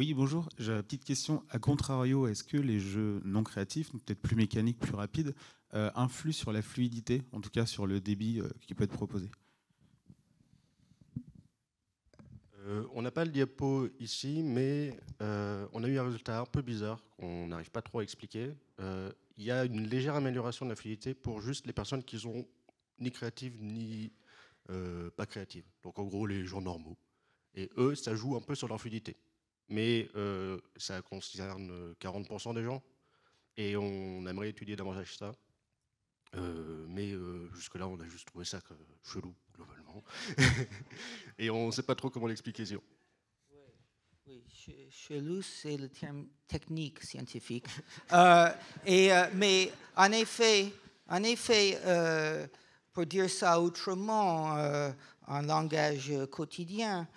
Oui, bonjour. J'ai une petite question. À contrario, est-ce que les jeux non créatifs, peut-être plus mécaniques, plus rapides, euh, influent sur la fluidité, en tout cas sur le débit euh, qui peut être proposé euh, On n'a pas le diapo ici, mais on a eu un résultat un peu bizarre qu'on n'arrive pas trop à expliquer. Il y a une légère amélioration de la fluidité pour juste les personnes qui sont ni créatives ni pas créatives. Donc en gros, les gens normaux. Et eux, ça joue un peu sur leur fluidité mais euh, ça concerne 40% euh, des gens, et on aimerait étudier davantage ça. Euh, mais jusque-là, on a juste trouvé ça chelou, globalement. *laughs* et on ne sait pas trop comment l'expliquer. Zio. Oui, chelou, c'est le terme technique scientifique. *laughs* et, mais en effet, en effet pour dire ça autrement, en langage quotidien,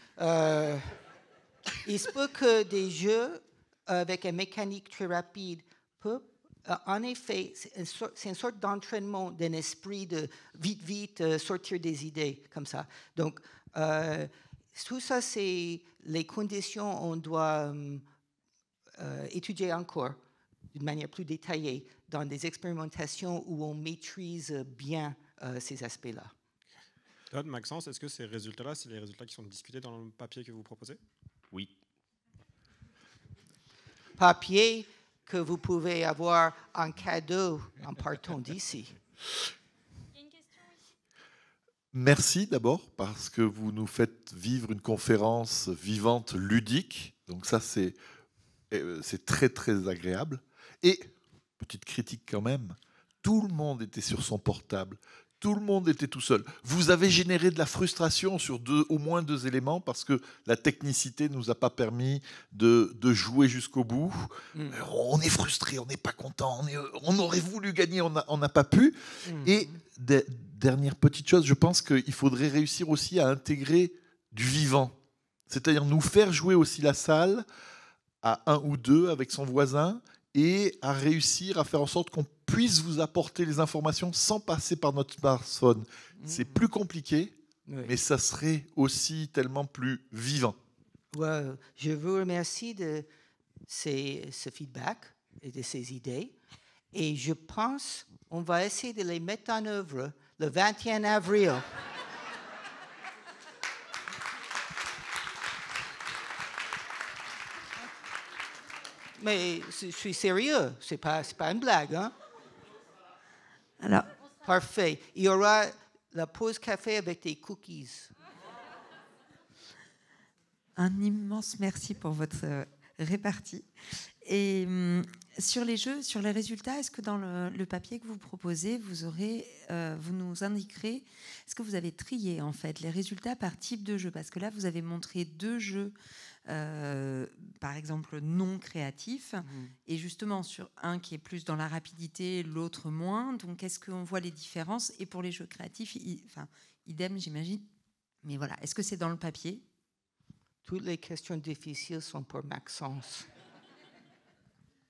il se peut que des jeux euh, avec une mécanique très rapide peuvent, euh, en effet, c'est une sorte d'entraînement d'un esprit de vite, vite euh, sortir des idées comme ça. Donc, tout ça, c'est les conditions on doit étudier encore d'une manière plus détaillée dans des expérimentations où on maîtrise bien ces aspects-là. Maxence, est-ce que ces résultats-là, c'est les résultats qui sont discutés dans le papier que vous proposez oui. Papier que vous pouvez avoir en cadeau en partant d'ici. Merci d'abord parce que vous nous faites vivre une conférence vivante, ludique. Donc ça, euh, c'est très, très agréable. Et, petite critique quand même, tout le monde était sur son portable tout le monde était tout seul. Vous avez généré de la frustration sur deux, au moins deux éléments parce que la technicité ne nous a pas permis de, jouer jusqu'au bout. Mm. Euh, on est frustré, on n'est pas content, on, aurait voulu gagner, on n'a pas pu. Mm. Et dernière petite chose, je pense qu'il faudrait réussir aussi à intégrer du vivant, c'est-à-dire nous faire jouer aussi la salle à un ou deux avec son voisin et à réussir à faire en sorte qu'on puisse vous apporter les informations sans passer par notre smartphone. C'est hmm. plus compliqué, mais ça serait aussi tellement plus vivant. Je vous remercie de ces, ce feedback et de ces idées. Et je pense on va essayer de les mettre en œuvre le 21 avril. Mais je suis sérieux, c'est pas, pas une blague. Hein? Alors. Parfait. Il y aura la pause café avec des cookies. Un immense merci pour votre euh, répartie. Et hum, sur les jeux, sur les résultats, est-ce que dans le, papier que vous proposez, vous aurez, euh, vous nous indiquerez, est-ce que vous avez trié en fait les résultats par type de jeu Parce que là, vous avez montré deux jeux euh, exemple, non créatif mmh. Et justement, sur un qui est plus dans la rapidité, l'autre moins. Donc, est-ce qu'on voit les différences Et pour les jeux créatifs, enfin, idem, j'imagine. Mais voilà, est-ce que c'est dans le papier Toutes les questions difficiles sont pour Maxence.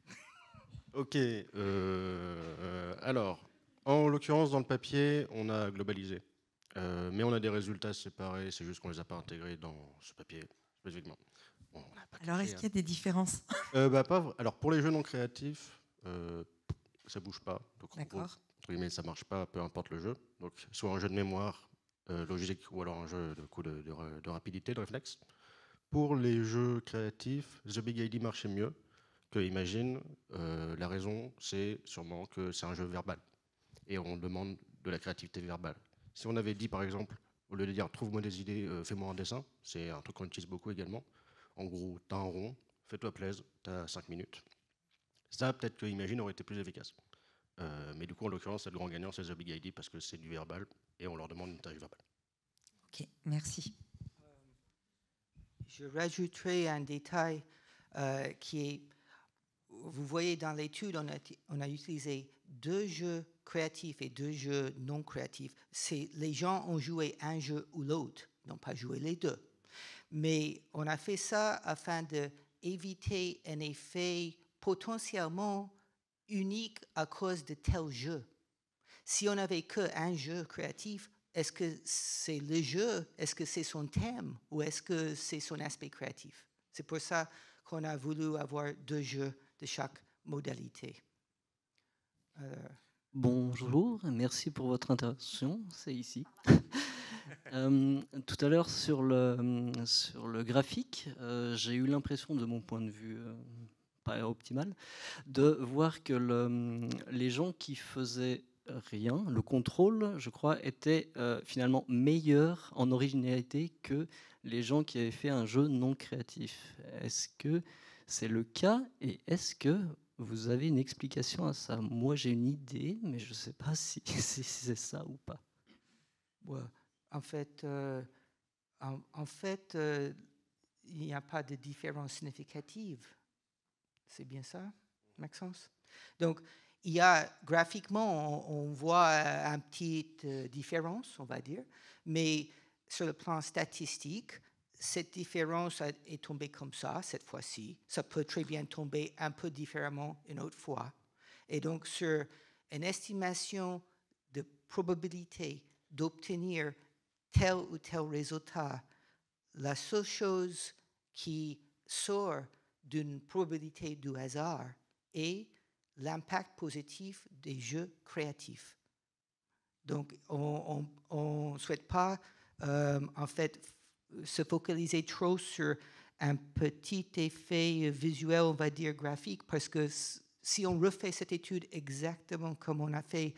*laughs* ok. Euh, alors, en l'occurrence, dans le papier, on a globalisé. Euh, mais on a des résultats séparés, c'est juste qu'on ne les a pas intégrés dans ce papier spécifiquement alors, est-ce qu'il y a des différences euh, bah, pas, Alors, pour les jeux non créatifs, euh, ça bouge pas. D'accord. Ça ça marche pas, peu importe le jeu. Donc, soit un jeu de mémoire euh, logique ou alors un jeu de, de, rapidité, de réflexe. Pour les jeux créatifs, The Big ID marchait mieux que Imagine. Euh, la raison, c'est sûrement que c'est un jeu verbal. Et on demande de la créativité verbale. Si on avait dit, par exemple, au lieu de dire trouve-moi des idées, euh, fais-moi un dessin, c'est un truc qu'on utilise beaucoup également en gros, t'as un rond, fais-toi plaisir, t'as 5 minutes. Ça, peut-être que Imagine aurait été plus efficace. Euh, mais du coup, en l'occurrence, c'est le grand gagnant, c'est The Big ID, parce que c'est du verbal, et on leur demande une tâche verbale. Ok, merci. Euh, je rajouterai un détail euh, qui est, vous voyez dans l'étude, on a, on a utilisé deux jeux créatifs et deux jeux non créatifs. C'est les gens ont joué un jeu ou l'autre, n'ont pas joué les deux mais on a fait ça afin d'éviter un effet potentiellement unique à cause de tel jeu. Si on n'avait qu'un jeu créatif, est-ce que c'est le jeu, est-ce que c'est son thème ou est-ce que c'est son aspect créatif C'est pour ça qu'on a voulu avoir deux jeux de chaque modalité. Euh, Bonjour, merci pour votre intervention, c'est ici. *laughs* Euh, tout à l'heure, sur le, sur le graphique, euh, j'ai eu l'impression, de mon point de vue euh, pas optimal, de voir que le, les gens qui faisaient rien, le contrôle, je crois, était finalement meilleur en originalité que les gens qui avaient fait un jeu non créatif. Est-ce que c'est le cas et est-ce que vous avez une explication à ça Moi, j'ai une idée, mais je ne sais pas *laughs* si, c'est ça ou pas en fait, euh, en, fait euh, il n'y a pas de différence significative. C'est bien ça, Maxence Donc, il y a graphiquement, on voit euh, une petite différence, on va dire, mais sur le plan statistique, cette différence est tombée comme ça cette fois-ci. Ça peut très bien tomber un peu différemment une autre fois. Et donc, sur une estimation de probabilité d'obtenir tel ou tel résultat, la seule chose qui sort d'une probabilité du hasard est l'impact positif des jeux créatifs. Donc, on ne souhaite pas, euh, en fait, se focaliser trop sur un petit effet visuel, on va dire graphique, parce que si on refait cette étude exactement comme on a fait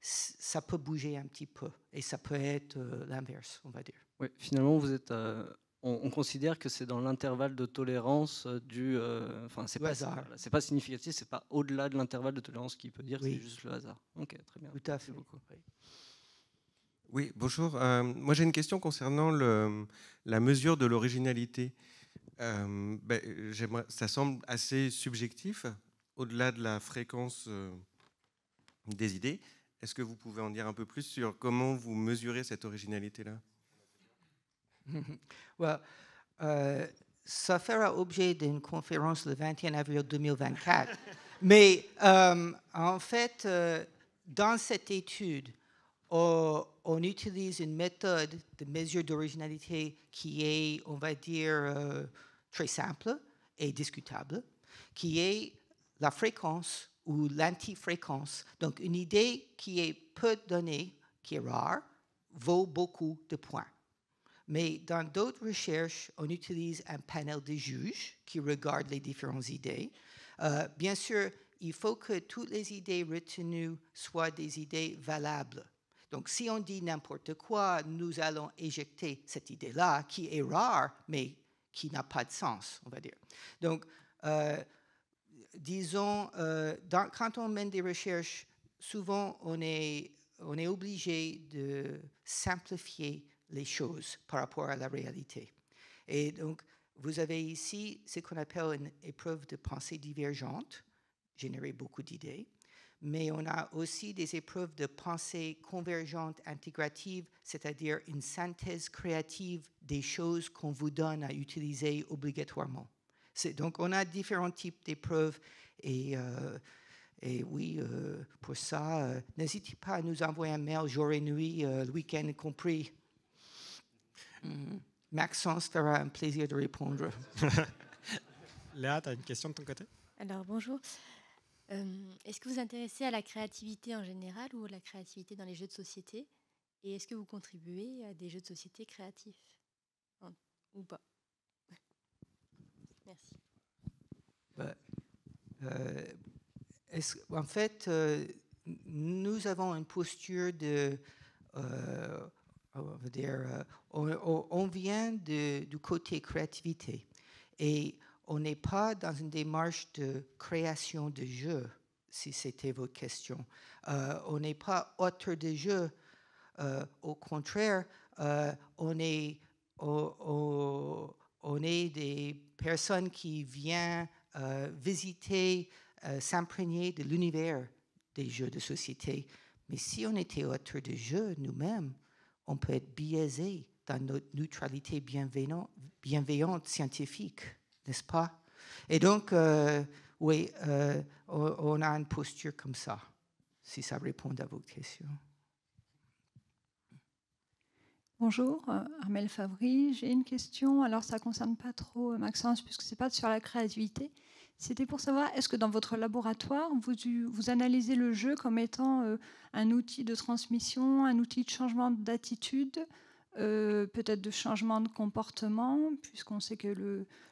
ça peut bouger un petit peu et ça peut être euh, l'inverse, on va dire. Oui, finalement, vous êtes, euh, on, considère que c'est dans l'intervalle de tolérance euh, du, enfin, c'est pas, c'est pas significatif, c'est pas au-delà de l'intervalle de tolérance qui peut dire, c'est juste le hasard. Ok, très bien. fait. Oui. bonjour. moi, j'ai une question concernant la mesure de l'originalité. Ben, ça semble assez subjectif, au-delà de la fréquence des idées. Est-ce que vous pouvez en dire un peu plus sur comment vous mesurez cette originalité-là *laughs* euh, Ça fera objet d'une conférence le 21 avril 2024. *laughs* Mais euh, en fait, euh, dans cette étude, on, on, utilise une méthode de mesure d'originalité qui est, on va dire, très simple et discutable, qui est la fréquence ou l'antifréquence. Donc, une idée qui est peu donnée, qui est rare, vaut beaucoup de points. Mais dans d'autres recherches, on utilise un panel de juges qui regardent les différentes idées. Euh, bien sûr, il faut que toutes les idées retenues soient des idées valables. Donc, si on dit n'importe quoi, nous allons éjecter cette idée-là, qui est rare, mais qui n'a pas de sens, on va dire. Donc, euh, disons, euh, quand on mène des recherches, souvent on on est obligé de simplifier les choses par rapport à la réalité. Et donc, vous avez ici ce qu'on appelle une épreuve de pensée divergente, générer beaucoup d'idées, mais on a aussi des épreuves de pensée convergente intégrative, c'est-à-dire une synthèse créative des choses qu'on vous donne à utiliser obligatoirement donc on a différents types d'épreuves et, euh, oui, euh, pour ça, euh, n'hésitez pas à nous envoyer un mail jour et nuit, le week-end compris. Mm-hmm. Maxence, Maxence fera un plaisir de répondre. *laughs* Léa, tu as une question de ton côté Alors bonjour. est-ce que vous vous intéressez à la créativité en général ou à la créativité dans les jeux de société Et est-ce que vous contribuez à des jeux de société créatifs ou pas bah, euh, en fait, euh, nous avons une posture de... Euh, on, vient du côté créativité et on n'est pas dans une démarche de création de jeu, si c'était votre question. on n'est pas auteur de jeu. au contraire, on est... au, on est des personnes qui viennent euh, visiter, euh, s'imprégner de l'univers des jeux de société. Mais si on était auteur de jeux nous-mêmes, on peut être biaisé dans notre neutralité bienveillante, scientifique, n'est-ce pas Et donc, euh, oui, on a une posture comme ça, si ça répond à vos questions. Bonjour, euh, Armel Favry. J'ai une question. Alors, ça ne concerne pas trop euh, Maxence, puisque ce n'est pas sur la créativité. C'était pour savoir, est-ce que dans votre laboratoire, vous, analysez le jeu comme étant euh, un outil de transmission, un outil de changement d'attitude, peut-être de changement de comportement, puisqu'on sait que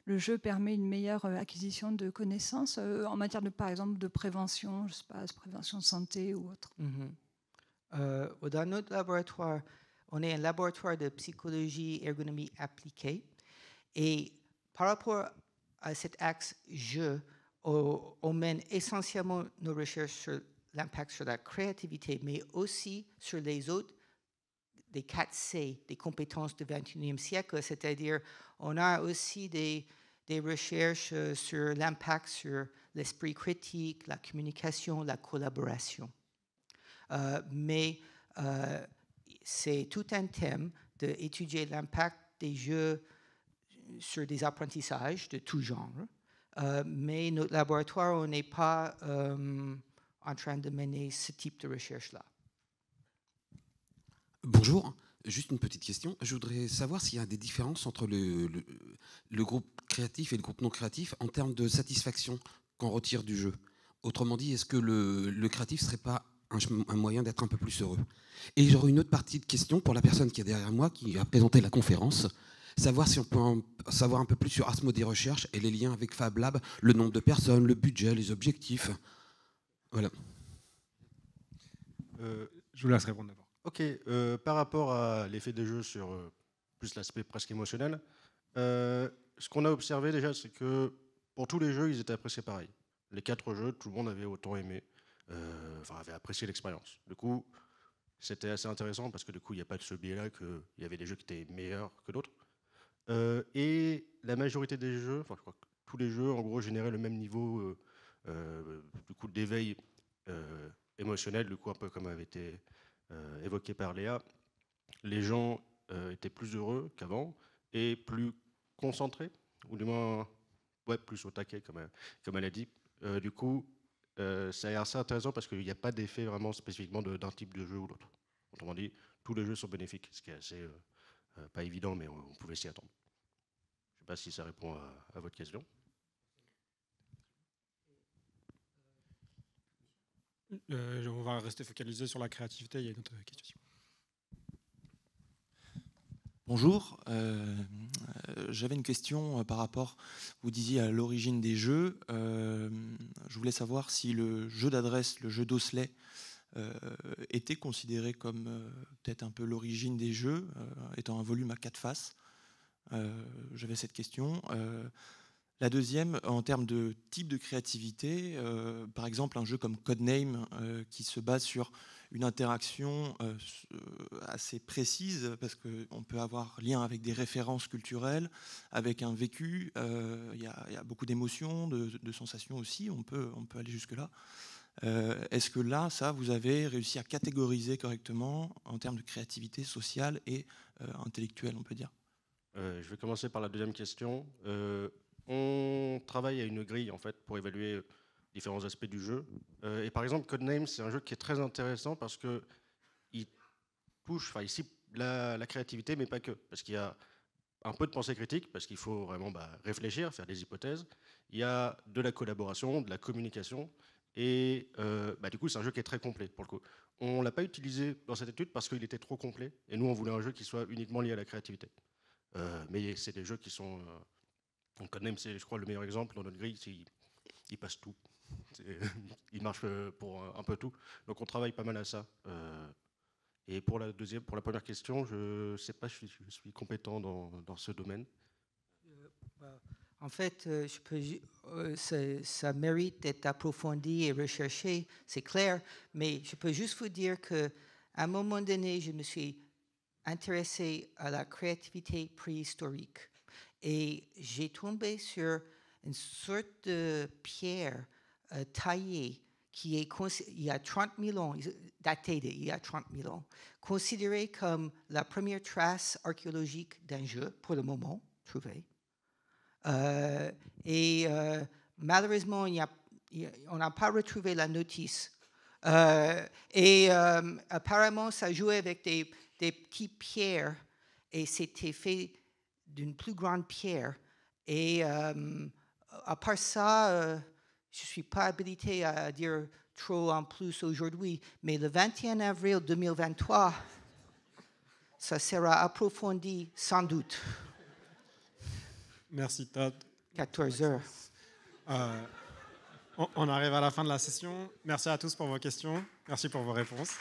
le, jeu permet une meilleure acquisition de connaissances en matière de, par exemple, de prévention, je sais pas, prévention de santé ou autre. Mm-hmm. dans notre laboratoire, on est un laboratoire de psychologie ergonomie appliquée. Et par rapport à cet axe je, on, mène essentiellement nos recherches sur l'impact sur la créativité, mais aussi sur les autres, des 4 C, des compétences du 21e siècle, c'est-à-dire on a aussi des, recherches euh, sur l'impact sur l'esprit critique, la communication, la collaboration. Euh, mais euh, c'est tout un thème d'étudier l'impact des jeux sur des apprentissages de tout genre. Euh, mais notre laboratoire, on n'est pas euh, en train de mener ce type de recherche-là. Bonjour, juste une petite question. Je voudrais savoir s'il y a des différences entre le, groupe créatif et le groupe non créatif en termes de satisfaction qu'on retire du jeu. Autrement dit, est-ce que le, le créatif ne serait pas un, moyen d'être un peu plus heureux. Et j'aurais une autre partie de question pour la personne qui est derrière moi, qui a présenté la conférence, savoir si on peut en savoir un peu plus sur des Recherche et les liens avec Fab Lab, le nombre de personnes, le budget, les objectifs. Voilà. Euh, je vous laisse répondre d'abord. Ok, euh, par rapport à l'effet des jeux sur euh, plus l'aspect presque émotionnel, ce qu'on a observé déjà, c'est que pour tous les jeux, ils étaient appréciés pareil. Les quatre jeux, tout le monde avait autant aimé. Euh, enfin, avait apprécié l'expérience. Du coup, c'était assez intéressant parce que du coup, il n'y a pas de ce biais-là qu'il y avait des jeux qui étaient meilleurs que d'autres. Euh, et la majorité des jeux, enfin, je crois que tous les jeux, en gros, généraient le même niveau euh, du coup d'éveil émotionnel, du coup, un peu comme avait été évoqué par Léa. Les gens étaient plus heureux qu'avant et plus concentrés, ou du moins, ouais, plus au taquet, comme, comme elle a dit. du coup, c'est euh, assez intéressant parce qu'il n'y a pas d'effet vraiment spécifiquement d'un type de jeu ou l'autre. Autrement dit, tous les jeux sont bénéfiques, ce qui est assez euh, euh, pas évident, mais on, pouvait s'y attendre. Je ne sais pas si ça répond à, votre question. on va rester focalisé sur la créativité. Il y a une autre question. Bonjour, euh, j'avais une question euh, par rapport, vous disiez à l'origine des jeux, euh, je voulais savoir si le jeu d'adresse, le jeu d'Oslet, était considéré comme peut-être un peu l'origine des jeux, étant un volume à quatre faces. j'avais cette question. la deuxième, en termes de type de créativité, par exemple un jeu comme Codename qui se base sur une interaction euh, euh, assez précise, parce qu'on peut avoir lien avec des références culturelles, avec un vécu, euh, il y, a beaucoup d'émotions, de, sensations aussi, on peut, on peut aller jusque-là. Est-ce que là, ça, vous avez réussi à catégoriser correctement en termes de créativité sociale et intellectuelle, on peut dire Je vais commencer par la deuxième question. on travaille à une grille, en fait, pour évaluer différents aspects du jeu. Euh, et par exemple, Codename, c'est un jeu qui est très intéressant parce que il touche, enfin ici, la, créativité, mais pas que, parce qu'il y a un peu de pensée critique, parce qu'il faut vraiment bah, réfléchir, faire des hypothèses. Il y a de la collaboration, de la communication, et euh, bah, du coup, c'est un jeu qui est très complet pour le coup. On l'a pas utilisé dans cette étude parce qu'il était trop complet, et nous, on voulait un jeu qui soit uniquement lié à la créativité. Euh, mais c'est des jeux qui sont. on connaît, c'est, je crois, le meilleur exemple dans notre grille, il passe tout. *laughs* Il marche euh, pour euh, un peu tout. Donc on travaille pas mal à ça. Euh, et pour la, deuxième, pour la première question, je ne sais pas si je, suis compétent dans, dans ce domaine. Bah, en fait, je peux, ça, mérite d'être approfondi et recherché, c'est clair, mais je peux juste vous dire qu'à un moment donné, je me suis intéressé à la créativité préhistorique et j'ai tombé sur une sorte de pierre euh, taillée qui est, il y a datée d'il y a 30 000 ans, considérée comme la première trace archéologique d'un jeu, pour le moment, trouvée. Euh, et euh, malheureusement, il y a, on n'a pas retrouvé la notice. et apparemment, ça jouait avec des, des petites pierres et c'était fait d'une plus grande pierre. Et à part ça, euh, je ne suis pas habilité à dire trop en plus aujourd'hui, mais le 21 avril 2023, ça sera approfondi sans doute. Merci Todd. 14 heures. Euh, on arrive à la fin de la session. Merci à tous pour vos questions. Merci pour vos réponses.